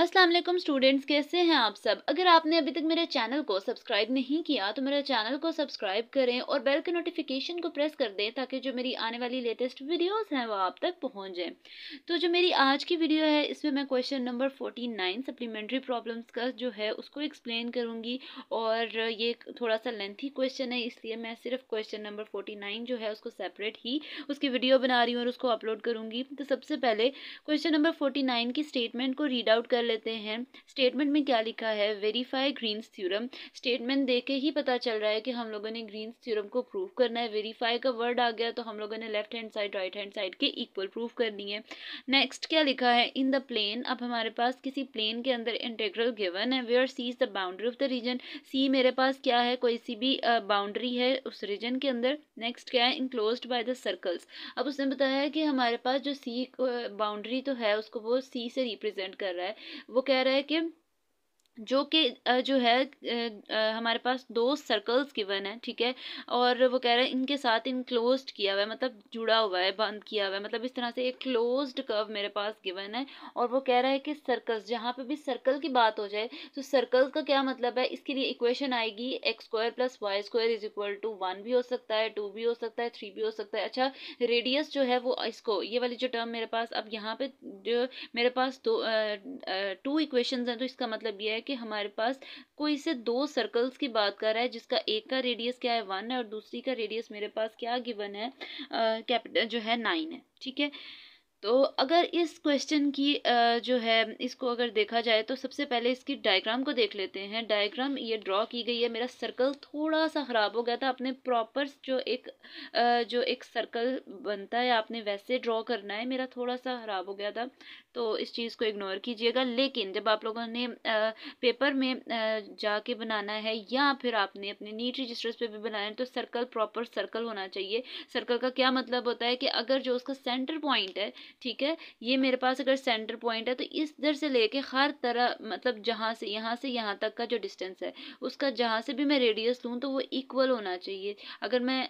Aslam students कैसे हैं आप सब अगर आपने अभी तक मेरे चैनल को सब्सक्राइब नहीं किया तो मेरे चैनल को सब्सक्राइब करें और बेल के नोटिफिकेशन को प्रेस कर दें ताकि जो मेरी आने वाली लेटेस्ट वीडियोस हैं वो आप तक पहुंच जाएं तो जो मेरी आज की वीडियो है इसमें मैं question number forty nine supplementary problems का जो है उसको एक्सप्लेन करूँगी और ये थोड़ा सा लेंथी क्वेश्चन है इसलिए मैं सिर्फ क्वेश्चन नंबर फोर्टी जो है उसको सेपरेट ही उसकी वीडियो बना रही हूँ और उसको अपलोड करूँगी तो सबसे पहले क्वेश्चन नंबर फोर्टी की स्टेटमेंट को रीड आउट कर कर लेते हैं स्टेटमेंट में क्या लिखा है वेरीफाई ग्रीन्स थ्योरम स्टेटमेंट देख के ही पता चल रहा है कि हम लोगों ने ग्रीन्स थ्योरम को प्रूव करना है वेरीफाई का वर्ड आ गया तो हम लोगों ने left hand side right hand side के इक्वल प्रूव करनी है नेक्स्ट क्या लिखा है इन द प्लेन अब हमारे पास किसी प्लेन के अंदर इंटेग्रल गिवन है where C is the boundary of the region C मेरे पास क्या है कोई सी भी बाउंड्री है उस रीजन के अंदर नेक्स्ट क्या है इनक्लोज बाय द सर्कल्स अब उसने बताया है कि हमारे पास जो सी बाउंड्री तो है उसको वो सी से रिप्रेजेंट कर रहा है वो कह रहा है कि जो कि जो है हमारे पास दो सर्कल्स गिवन है ठीक है और वो कह रहे हैं इनके साथ इनक्लोज्ड किया हुआ है मतलब जुड़ा हुआ है बंद किया हुआ है मतलब इस तरह से एक क्लोज्ड कर्व मेरे पास गिवन है और वो कह रहा है कि सर्कल्स जहाँ पे भी सर्कल की बात हो जाए तो सर्कल्स का क्या मतलब है इसके लिए इक्वेशन आएगी x square plus y square is equal to one भी हो सकता है टू भी हो सकता है थ्री भी हो सकता है अच्छा रेडियस जो है वो इसको ये वाली जो टर्म मेरे पास अब यहाँ पे जो मेरे पास दो टू इक्वेशन हैं तो इसका मतलब ये है कि हमारे पास कोई से दो सर्कल्स की बात कर रहा है जिसका एक का रेडियस क्या है वन है और दूसरी का रेडियस मेरे पास क्या गिवन है कैपिटल जो है नाइन है ठीक है तो अगर इस क्वेश्चन की जो है इसको अगर देखा जाए तो सबसे पहले इसकी डायग्राम को देख लेते हैं डायग्राम ये ड्रॉ की गई है मेरा सर्कल थोड़ा सा ख़राब हो गया था आपने प्रॉपर जो एक जो एक सर्कल बनता है आपने वैसे ड्रॉ करना है मेरा थोड़ा सा ख़राब हो गया था तो इस चीज़ को इग्नोर कीजिएगा लेकिन जब आप लोगों ने पेपर में जाके बनाना है या फिर आपने अपने नीट रजिस्टर्स पर भी बनाना है तो सर्कल प्रॉपर सर्कल होना चाहिए सर्कल का क्या मतलब होता है कि अगर जो उसका सेंटर पॉइंट है ठीक है ये मेरे पास अगर सेंटर पॉइंट है तो इस इधर से लेके हर तरह मतलब जहाँ से यहाँ से यहाँ तक का जो डिस्टेंस है उसका जहाँ से भी मैं रेडियस लूँ तो वो इक्वल होना चाहिए अगर मैं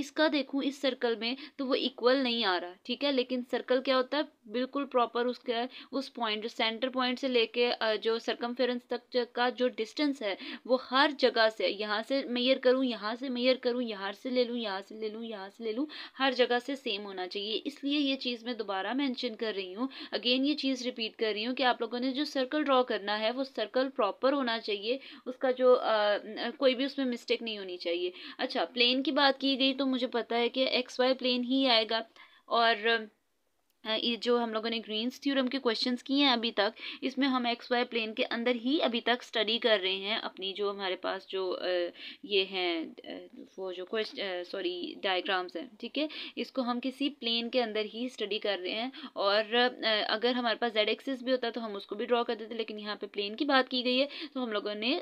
इसका देखूँ इस सर्कल में तो वो इक्वल नहीं आ रहा ठीक है लेकिन सर्कल क्या होता है बिल्कुल प्रॉपर उसका उस पॉइंट सेंटर पॉइंट से लेके जो सरकम तक का जो डिस्टेंस है वो हर जगह से यहाँ से मैयर करूँ यहाँ से मैयर करूँ यहाँ से ले लूँ यहाँ से ले लूँ यहाँ से ले लूँ हर जगह से सेम होना चाहिए इसलिए ये चीज़ मैं दोबारा दोबारा मेंशन कर रही हूँ अगेन ये चीज़ रिपीट कर रही हूँ कि आप लोगों ने जो सर्कल ड्रॉ करना है वो सर्कल प्रॉपर होना चाहिए उसका जो आ, कोई भी उसमें मिस्टेक नहीं होनी चाहिए अच्छा प्लेन की बात की गई तो मुझे पता है कि एक्स वाई प्लेन ही आएगा और जो हम लोगों ने ग्रीन्स थ्योरम के क्वेश्चंस किए हैं अभी तक इसमें हम एक्स वाई प्लेन के अंदर ही अभी तक स्टडी कर रहे हैं अपनी जो हमारे पास जो ये हैं वो जो क्वेश्चन सॉरी डायग्राम्स हैं ठीक है इसको हम किसी प्लेन के अंदर ही स्टडी कर रहे हैं और अगर हमारे पास जेड एक्सिस भी होता तो हम उसको भी ड्रॉ कर देते लेकिन यहाँ पर प्लेन की बात की गई है तो हम लोगों ने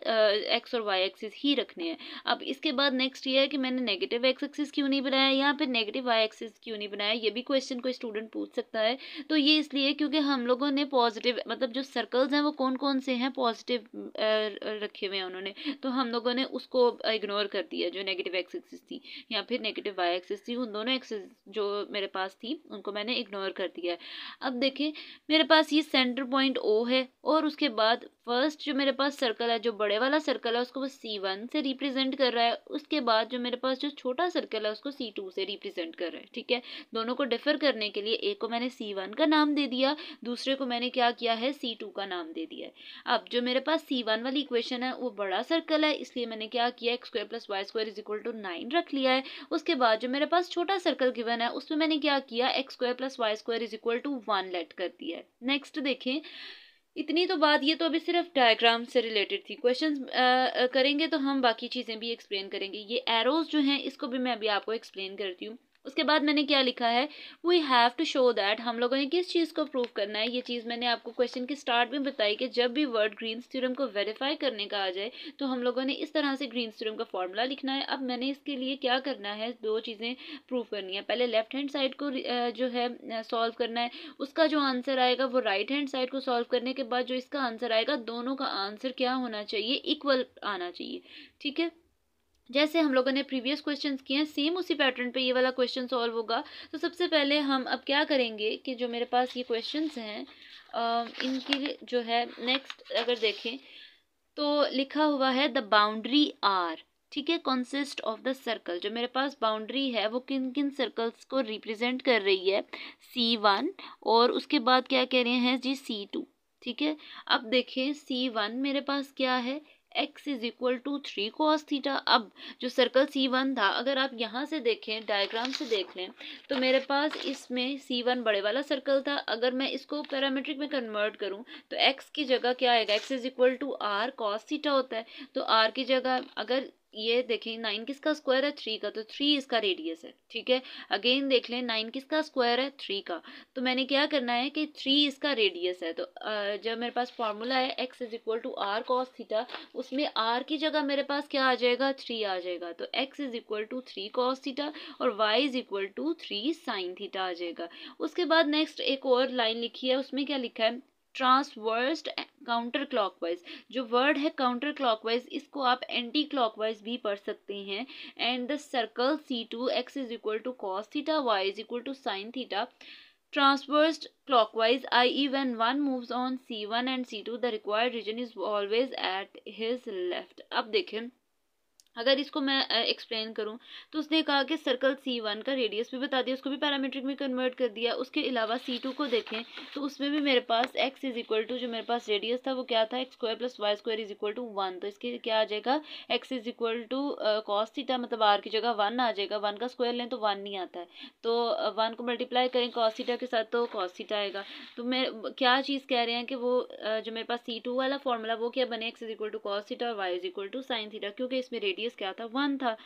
एक्स और वाई एक्सिस ही रखने हैं अब इसके बाद नेक्स्ट ये है कि मैंने नेगेटिव एक्स एक्सिस क्यों नहीं बनाया यहाँ पर नेगेटिव वाई एक्सिस क्यों नहीं बनाया ये भी क्वेश्चन कोई स्टूडेंट पूछ सकता सकता है तो ये इसलिए क्योंकि हम लोगों ने पॉजिटिव मतलब जो सर्कल्स हैं वो कौन कौन से हैं पॉजिटिव रखे हुए हैं उन्होंने तो हम लोगों ने उसको इग्नोर कर दिया जो नेगेटिव एक्सेस थी या फिर नेगेटिव वाई एक्सेस थी उन दोनों एक्सेस जो मेरे पास थी उनको मैंने इग्नोर कर दिया है अब देखें मेरे पास ये सेंटर पॉइंट ओ है और उसके बाद फर्स्ट जो मेरे पास सर्कल है जो बड़े वाला सर्कल है उसको वो सी वन से रिप्रेजेंट कर रहा है उसके बाद जो मेरे पास जो छोटा सर्कल है उसको सी टू से रिप्रेजेंट कर रहा है ठीक है दोनों को डिफर करने के लिए एक को मैंने सी वन का नाम दे दिया दूसरे को मैंने क्या किया है सी टू का नाम दे दिया है अब जो मेरे पास सी वन वाली इक्वेशन है वो बड़ा सर्कल है इसलिए मैंने क्या किया x square plus y square is equal to nine रख लिया है उसके बाद जो मेरे पास छोटा सर्कल गिवन है उसमें मैंने क्या किया x square plus y square is equal to one let कर दिया है नेक्स्ट देखें इतनी तो बात ये तो अभी सिर्फ डायग्राम से रिलेटेड थी क्वेश्चन करेंगे तो हम बाकी चीज़ें भी एक्सप्लेन करेंगे ये एरोज़ जो हैं इसको भी मैं अभी आपको एक्सप्लेन करती हूँ उसके बाद मैंने क्या लिखा है we have to show that हम लोगों ने किस चीज़ को प्रूव करना है ये चीज़ मैंने आपको क्वेश्चन के स्टार्ट में बताई कि जब भी वर्ड ग्रीन थ्योरम को वेरीफाई करने का आ जाए तो हम लोगों ने इस तरह से ग्रीन थ्योरम का फॉर्मूला लिखना है अब मैंने इसके लिए क्या करना है दो चीज़ें प्रूव करनी है पहले लेफ्ट हैंड साइड को जो है सॉल्व करना है उसका जो आंसर आएगा वो राइट हैंड साइड को सॉल्व करने के बाद जो इसका आंसर आएगा दोनों का आंसर क्या होना चाहिए इक्वल आना चाहिए ठीक है जैसे हम लोगों ने प्रीवियस क्वेश्चन किए हैं सेम उसी पैटर्न पे ये वाला क्वेश्चन सॉल्व होगा तो सबसे पहले हम अब क्या करेंगे कि जो मेरे पास ये क्वेश्चन हैं इनकी जो है नेक्स्ट अगर देखें तो लिखा हुआ है द बाउंड्री आर ठीक है कंसिस्ट ऑफ द सर्कल जो मेरे पास बाउंड्री है वो किन किन सर्कल्स को रिप्रेजेंट कर रही है सी वन और उसके बाद क्या कह रहे हैं जी सी टू ठीक है अब देखें सी वन मेरे पास क्या है x is equal to three cos theta अब जो सर्कल सी वन था अगर आप यहाँ से देखें डायग्राम से देख लें तो मेरे पास इसमें सी वन बड़े वाला सर्कल था अगर मैं इसको पैरामेट्रिक में कन्वर्ट करूँ तो एक्स की जगह क्या आएगा x is equal to r cos theta होता है तो आर की जगह अगर ये देखें नाइन किसका स्क्वायर है थ्री का तो थ्री इसका रेडियस है ठीक है अगेन देख लें नाइन किसका स्क्वायर है थ्री का तो मैंने क्या करना है कि थ्री इसका रेडियस है तो जब मेरे पास फॉर्मूला है x is equal to r cos theta उसमें आर की जगह मेरे पास क्या आ जाएगा थ्री आ जाएगा तो x is equal to three cos theta और y is equal to three sine theta आ जाएगा उसके बाद नेक्स्ट एक और लाइन लिखी है उसमें क्या लिखा है ट्रांसवर्स्ड काउंटर क्लॉकवाइज जो वर्ड है काउंटर क्लॉकवाइज इसको आप एंटी क्लॉकवाइज भी पढ़ सकते हैं and the circle C two x is equal to cos theta y is equal to sine theta e one one move on C one and C two the required region is always at his left अब देखें अगर इसको मैं explain करूँ तो उसने कहा कि सर्कल सी वन का रेडियस भी बता दिया उसको भी पैरामीट्रिक में कन्वर्ट कर दिया उसके अलावा सी टू को देखें तो उसमें भी मेरे पास एक्स इज़ इक्वल टू जो मेरे पास रेडियस था वो क्या था x square plus y square is equal to one तो इसके क्या आ जाएगा x is equal to cos theta मतलब आर की जगह वन आ जाएगा वन का स्क्वायर लें तो वन नहीं आता है तो वन को मल्टीप्लाई करें कॉस थीटा के साथ तो कॉस थीटा आएगा तो मैं क्या चीज़ कह रहे हैं कि वो जो मेरे पास सी टू वाला फॉर्मूला वो क्या बने x is equal to cos theta और y is equal to sine theta क्योंकि इसमें रेडियस रेडियस क्या था वन था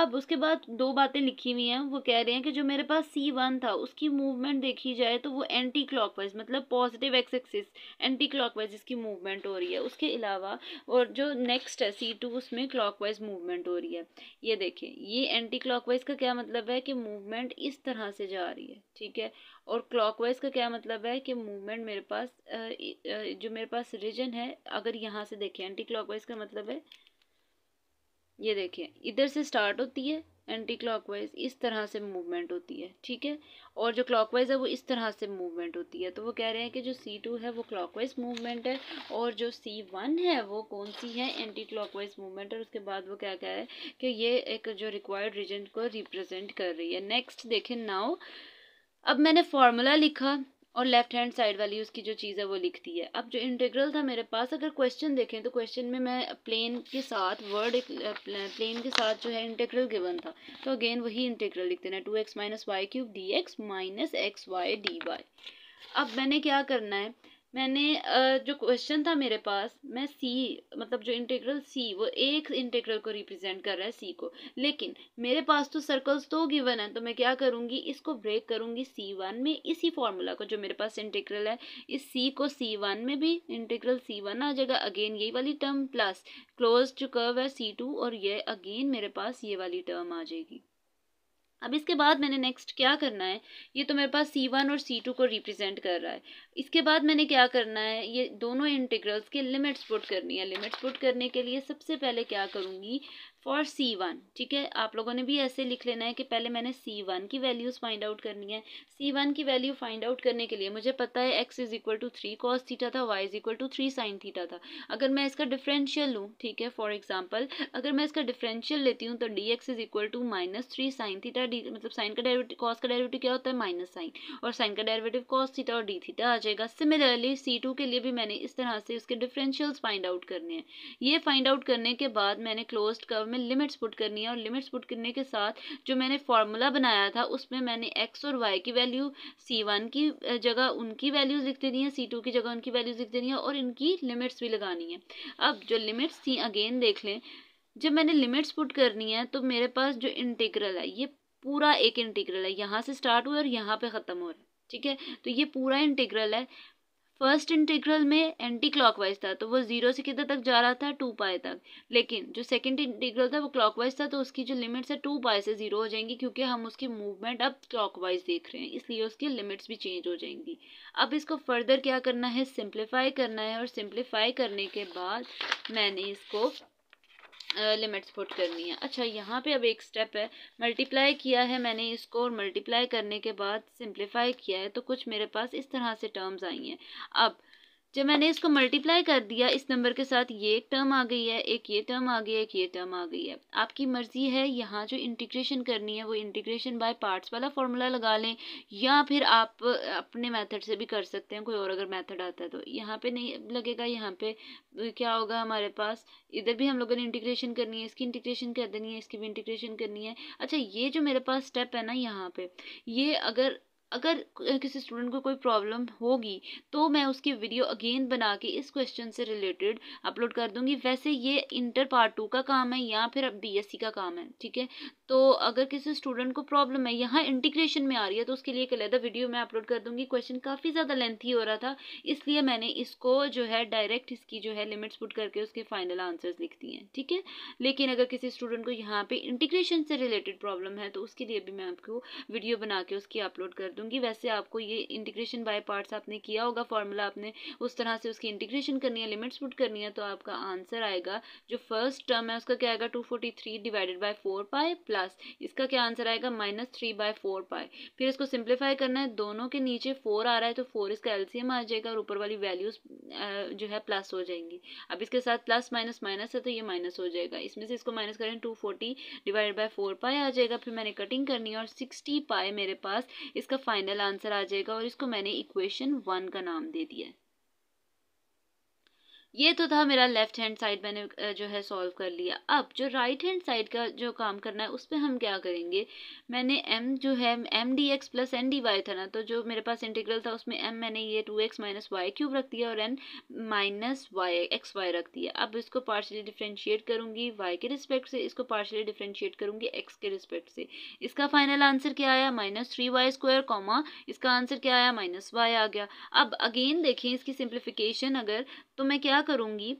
अब उसके बाद दो बातें लिखी हुई हैं वो कह रहे हैं कि जो मेरे पास सी वन था उसकी मूवमेंट देखी जाए तो वो एंटी क्लॉकवाइज मतलब positive x axis anti clockwise इसकी मूवमेंट हो रही है उसके अलावा और जो नेक्स्ट है सी टू उसमें क्लॉकवाइज मूवमेंट हो रही है ये देखें ये एंटी क्लॉकवाइज का क्या मतलब है कि मूवमेंट इस तरह से जा रही है ठीक है और क्लॉकवाइज का क्या मतलब है कि मूवमेंट मेरे पास जो मेरे पास रीजन है अगर यहाँ से देखें एंटी क्लॉकवाइज का मतलब है ये देखिए इधर से स्टार्ट होती है एंटी क्लॉकवाइज इस तरह से मूवमेंट होती है ठीक है और जो क्लॉकवाइज है वो इस तरह से मूवमेंट होती है तो वो कह रहे हैं कि जो सी टू है वो क्लॉकवाइज मूवमेंट है और जो सी वन है वो कौन सी है एंटी क्लॉकवाइज मूवमेंट और उसके बाद वो क्या कह रहे हैं कि ये एक जो रिक्वायर्ड रीजन को रिप्रजेंट कर रही है नेक्स्ट देखें नाव अब मैंने फॉर्मूला लिखा और लेफ्ट हैंड साइड वाली उसकी जो चीज़ है वो लिखती है अब जो इंटीग्रल था मेरे पास अगर क्वेश्चन देखें तो क्वेश्चन में मैं प्लेन के साथ वर्ड प्लेन के साथ जो है इंटीग्रल गिवन था तो अगेन वही इंटीग्रल लिख देना two x minus y cube d x minus x y d y अब मैंने क्या करना है मैंने जो क्वेश्चन था मेरे पास मैं सी मतलब जो इंटीग्रल सी वो एक इंटीग्रल को रिप्रेजेंट कर रहा है सी को लेकिन मेरे पास तो सर्कल्स तो गिवन है तो मैं क्या करूँगी इसको ब्रेक करूँगी सी वन में इसी फार्मूला को जो मेरे पास इंटीग्रल है इस सी को सी वन में भी इंटीग्रल सी वन आ जाएगा अगेन यही वाली टर्म प्लस क्लोज जो कर्व है सी टू और ये अगेन मेरे पास ये वाली टर्म आ जाएगी अब इसके बाद मैंने नेक्स्ट क्या करना है ये तो मेरे पास C1 और C2 को रिप्रेजेंट कर रहा है इसके बाद मैंने क्या करना है ये दोनों इंटीग्रल्स के लिमिट्स पुट करनी है लिमिट्स पुट करने के लिए सबसे पहले क्या करूँगी फॉर सी वन ठीक है आप लोगों ने भी ऐसे लिख लेना है कि पहले मैंने सी वन की वैल्यूज़ फाइंड आउट करनी है सी वन की वैल्यू फाइंड आउट करने के लिए मुझे पता है x is equal to three cos theta था y is equal to three sine theta था अगर मैं इसका डिफरेंशियल लूँ ठीक है फॉर एग्जाम्पल अगर मैं इसका डिफरेंशियल लेती हूँ तो d x is equal to minus three sine theta d मतलब साइन का डेरिवेटिव कॉस का डायरेवेटिव क्या होता है माइनस साइन और साइन का डायरेवेटिव कॉस थीटा और डी थीटा आ जाएगा सिमिलरली सी टू के लिए भी मैंने इस तरह से उसके डिफरेंशियल्स फाइंड आउट करने हैं ये फाइंड आउट करने के बाद मैंने क्लोज कर्व हमें लिमिट्स पुट करनी है और लिमिट्स पुट करने के साथ जो मैंने फार्मूला बनाया था उसमें मैंने एक्स और वाई की वैल्यू सी वन की जगह उनकी वैल्यूज़ लिख देनी है सी टू की जगह उनकी वैल्यूज़ लिख देनी है और इनकी लिमिट्स भी लगानी है अब जो लिमिट्स थी अगेन देख लें जब मैंने लिमिट्स पुट करनी है तो मेरे पास जो इंटीग्रल है ये पूरा एक इंटीग्रल है यहाँ से स्टार्ट हुआ और यहाँ पे ख़त्म हो रहा है ठीक है तो ये पूरा इंटीग्रल है फर्स्ट इंटीग्रल में एंटी क्लॉकवाइज था तो वो जीरो से किधर तक जा रहा था टू पाए तक लेकिन जो सेकंड इंटीग्रल था वो क्लॉकवाइज था तो उसकी जो लिमिट्स है टू पाए से जीरो हो जाएंगी क्योंकि हम उसकी मूवमेंट अब क्लॉकवाइज देख रहे हैं इसलिए उसकी लिमिट्स भी चेंज हो जाएंगी अब इसको फर्दर क्या करना है सिंप्लीफाई करना है और सिंप्लीफाई करने के बाद मैंने इसको लिमिट्स पुट करनी है अच्छा यहाँ पे अब एक स्टेप है मल्टीप्लाई किया है मैंने इसको और मल्टीप्लाई करने के बाद सिंप्लीफाई किया है तो कुछ मेरे पास इस तरह से टर्म्स आई हैं अब जब मैंने इसको मल्टीप्लाई कर दिया इस नंबर के साथ ये एक टर्म आ गई है एक ये टर्म आ गई है एक ये टर्म आ गई है आपकी मर्ज़ी है यहाँ जो इंटीग्रेशन करनी है वो इंटीग्रेशन बाय पार्ट्स वाला फॉर्मूला लगा लें या फिर आप अपने मेथड से भी कर सकते हैं कोई और अगर मेथड आता है तो यहाँ पे नहीं लगेगा यहाँ पे क्या होगा हमारे पास इधर भी हम लोगों ने इंटीग्रेशन करनी है इसकी इंटीग्रेशन कर देनी है इसकी भी इंटीग्रेशन करनी है अच्छा ये जो मेरे पास स्टेप है ना यहाँ पर ये अगर अगर किसी स्टूडेंट को कोई प्रॉब्लम होगी तो मैं उसकी वीडियो अगेन बना के इस क्वेश्चन से रिलेटेड अपलोड कर दूँगी वैसे ये इंटर पार्ट टू का काम है या फिर बीएससी का काम है ठीक है तो अगर किसी स्टूडेंट को प्रॉब्लम है यहाँ इंटीग्रेशन में आ रही है तो उसके लिए एक अलहदा वीडियो मैं अपलोड कर दूँगी क्वेश्चन काफ़ी ज़्यादा लेंथी हो रहा था इसलिए मैंने इसको जो है डायरेक्ट इसकी जो है लिमिट्स पुट करके उसके फाइनल आंसर्स लिख दिए हैं ठीक है लेकिन अगर किसी स्टूडेंट को यहाँ पर इंटीग्रेशन से रिलेटेड प्रॉब्लम है तो उसके लिए भी मैं आपको वीडियो बना के उसकी अपलोड कर दूंगी वैसे आपको ये इंटीग्रेशन बाय पार्ट्स आपने किया होगा फॉर्मूला आपने उस तरह से उसकी इंटीग्रेशन करनी है लिमिट्स पुट करनी है तो आपका आंसर आएगा जो फर्स्ट टर्म है उसका क्या आएगा two forty three divided by four pi plus इसका क्या आंसर आएगा माइनस थ्री बाय फोर पाए फिर इसको सिंप्लीफाई करना है दोनों के नीचे फोर आ रहा है तो फोर इसका एल्सियम आ जाएगा और ऊपर वाली वैल्यूज जो है प्लस हो जाएंगी अब इसके साथ प्लस माइनस माइनस है तो ये माइनस हो जाएगा इसमें से इसको माइनस करें two forty divided by four pi आ जाएगा फिर मैंने कटिंग करनी है और सिक्सटी पाए मेरे पास इसका फाइनल आंसर आ जाएगा और इसको मैंने इक्वेशन वन का नाम दे दिया है ये तो था मेरा लेफ्ट हैंड साइड मैंने जो है सॉल्व कर लिया अब जो राइट हैंड साइड का जो काम करना है उस पर हम क्या करेंगे मैंने एम जो है M d x plus N d y था ना तो जो मेरे पास इंटीग्रल था उसमें एम मैंने ये two x minus y cube रख दिया और N minus y x y रख दिया अब इसको पार्शली डिफ्रेंशिएट करूँगी वाई के रिस्पेक्ट से इसको पार्शली डिफ्रेंशिएट करूँगी एक्स के रिस्पेक्ट से इसका फाइनल आंसर क्या आया minus three y square comma इसका आंसर क्या आया माइनस वाई आ गया अब अगेन देखें इसकी सिंप्लीफिकेशन अगर तो मैं क्या क्या करूँगी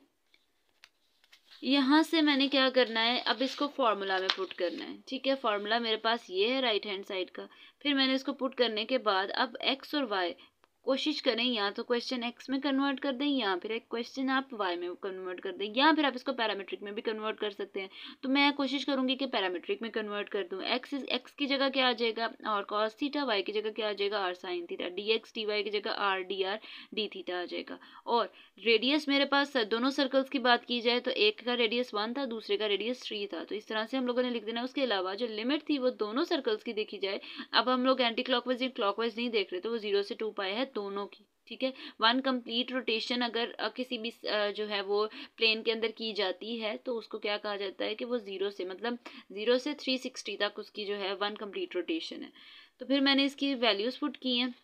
यहाँ से मैंने क्या करना है अब इसको फार्मूला में पुट करना है ठीक है फार्मूला मेरे पास ये है राइट हैंड साइड का फिर मैंने इसको पुट करने के बाद अब एक्स और वाई कोशिश करें या तो क्वेश्चन एक्स में कन्वर्ट कर दें या फिर एक क्वेश्चन आप वाई में कन्वर्ट कर दें या फिर आप इसको पैरामेट्रिक में भी कन्वर्ट कर सकते हैं तो मैं कोशिश करूँगी कि पैरामेट्रिक में कन्वर्ट कर दूँ एक्स एक्स की जगह क्या आ जाएगा और कॉस थीटा वाई की जगह क्या आ जाएगा r sine theta d x d y की जगह r d r d theta आ जाएगा और रेडियस मेरे पास दोनों सर्कल्स की बात की जाए तो एक का रेडियस वन था दूसरे का रेडियस थ्री था तो इस तरह से हम लोगों ने लिख देना उसके अलावा जो लिमिट थी वो दोनों सर्कल्स की देखी जाए अब हम लोग एंटी क्लॉकवाइज या क्लॉकवाइज नहीं देख रहे तो वो जीरो से टू पाए है दोनों की ठीक है वन कंप्लीट रोटेशन अगर किसी भी जो है वो प्लेन के अंदर की जाती है तो उसको क्या कहा जाता है कि वो ज़ीरो से मतलब ज़ीरो से थ्री सिक्सटी तक उसकी जो है वन कंप्लीट रोटेशन है तो फिर मैंने इसकी वैल्यूज़ पुट की हैं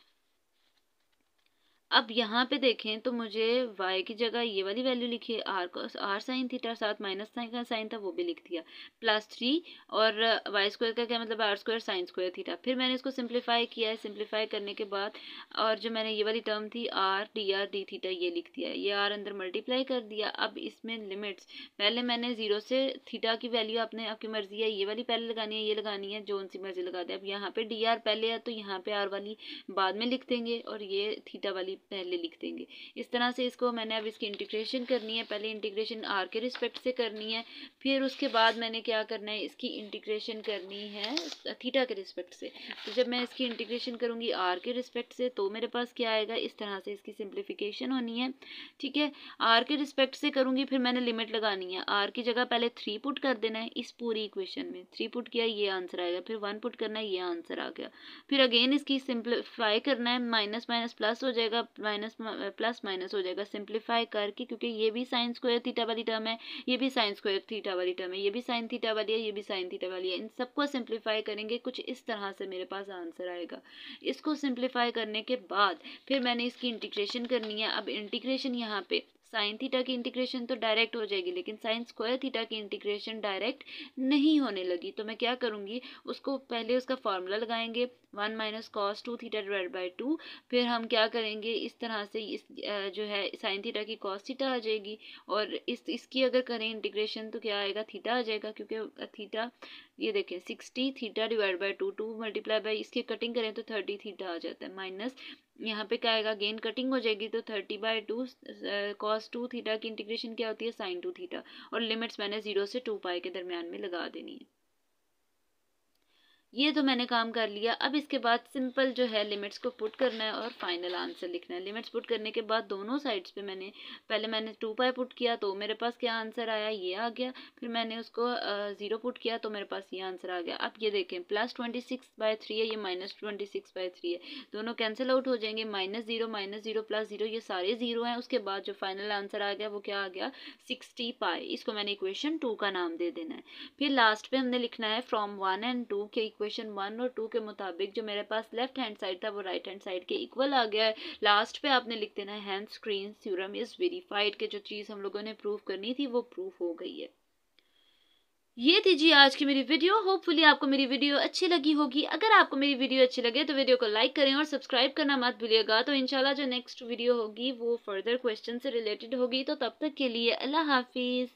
अब यहाँ पे देखें तो मुझे y की जगह ये वाली वैल्यू लिखी है आर को आर साइन थीटा साथ माइनस साइन का साइन था वो भी लिख दिया प्लस थ्री और वाई uh, स्क्वायर का क्या मतलब r square sine square theta फिर मैंने इसको सिंप्लीफाई किया है सिंप्लीफाई करने के बाद और जो मैंने ये वाली टर्म थी r d r d theta ये लिख दिया ये आर अंदर मल्टीप्लाई कर दिया अब इसमें लिमिट्स पहले मैंने जीरो से थीटा की वैल्यू अपने आपकी मर्जी है ये वाली पहले लगानी है ये लगानी है जो उनसी मर्जी लगा दे अब यहाँ पे डी आर पहले है तो यहाँ पे आर वाली बाद में लिख देंगे और ये थीटा वाली पहले लिख देंगे इस तरह से इसको मैंने अब इसकी इंटीग्रेशन करनी है पहले इंटीग्रेशन आर के रिस्पेक्ट से करनी है फिर उसके बाद मैंने क्या करना है इसकी इंटीग्रेशन करनी है थीटा के रिस्पेक्ट से तो जब मैं इसकी इंटीग्रेशन करूँगी आर के रिस्पेक्ट से तो मेरे पास क्या आएगा इस तरह से इसकी सिंप्लीफिकेशन होनी है ठीक है आर के रिस्पेक्ट से करूँगी फिर मैंने लिमिट लगानी है आर की जगह पहले थ्री पुट कर देना है इस पूरी इक्वेशन में थ्री पुट किया ये आंसर आएगा फिर वन पुट करना है ये आंसर आ गया फिर अगेन इसकी सिंप्लीफाई करना है माइनस माइनस प्लस हो जाएगा माइनस प्लस माइनस हो जाएगा सिंप्लीफाई करके क्योंकि ये भी साइन स्क्वायर थीटा वाली टर्म है ये भी साइन स्क्वायर थीटा वाली टर्म है ये भी साइन थीटा वाली है ये भी साइन थीटा वाली है इन सबको सिंप्लीफाई करेंगे कुछ इस तरह से मेरे पास आंसर आएगा इसको सिंप्लीफाई करने के बाद फिर मैंने इसकी इंटीग्रेशन करनी है अब इंटीग्रेशन यहाँ पे साइन थीटा की इंटीग्रेशन तो डायरेक्ट हो जाएगी लेकिन साइन स्क्वायर थीटा की इंटीग्रेशन डायरेक्ट नहीं होने लगी तो मैं क्या करूँगी उसको पहले उसका फार्मूला लगाएंगे one minus cos two theta divide by two फिर हम क्या करेंगे इस तरह से इस जो है साइन थीटा की कॉस थीटा आ जाएगी और इस इसकी अगर करें इंटीग्रेशन तो क्या आएगा थीटा आ जाएगा क्योंकि थीटा ये देखें sixty theta divide by two two multiply by इसकी कटिंग करें तो थर्टी थीटा आ जाता है माइनस यहाँ पे क्या आएगा गेन कटिंग हो जाएगी तो thirty by two cos two theta की इंटीग्रेशन क्या होती है साइन टू थीटा और लिमिट्स मैंने जीरो से टू पाई के दरमियान में लगा देनी है ये तो मैंने काम कर लिया अब इसके बाद सिंपल जो है लिमिट्स को पुट करना है और फाइनल आंसर लिखना है लिमिट्स पुट करने के बाद दोनों साइड्स पे मैंने पहले मैंने टू पाई पुट किया तो मेरे पास क्या आंसर आया ये आ गया फिर मैंने उसको ज़ीरो पुट किया तो मेरे पास ये आंसर आ गया अब ये देखें plus twenty six by three है ये minus twenty six by three है दोनों कैंसिल आउट हो जाएंगे minus zero minus zero plus zero ये सारे ज़ीरो हैं उसके बाद जो फाइनल आंसर आ गया वो क्या आ गया सिक्सटी पाई इसको मैंने इक्वेशन टू का नाम दे देना है फिर लास्ट पर हमने लिखना है फ्रॉम वन एंड टू के क्वेश्चन वन और टू के मुताबिक जो मेरे पास लेफ्ट हैंड साइड था वो राइट हैंड साइड के इक्वल आ गया है लास्ट पे आपने लिख देना है hand screen theorem is verified के जो चीज़ हम लोगों ने प्रूव करनी थी वो प्रूव हो गई है ये थी जी आज की मेरी वीडियो होपफुली आपको मेरी वीडियो अच्छी लगी होगी अगर आपको मेरी वीडियो अच्छी लगे तो वीडियो को लाइक करें और सब्सक्राइब करना मत भूलिएगा तो इंशाल्लाह जो नेक्स्ट वीडियो होगी वो फर्दर क्वेश्चन से रिलेटेड होगी तो तब तक के लिए अल्लाह हाफिज़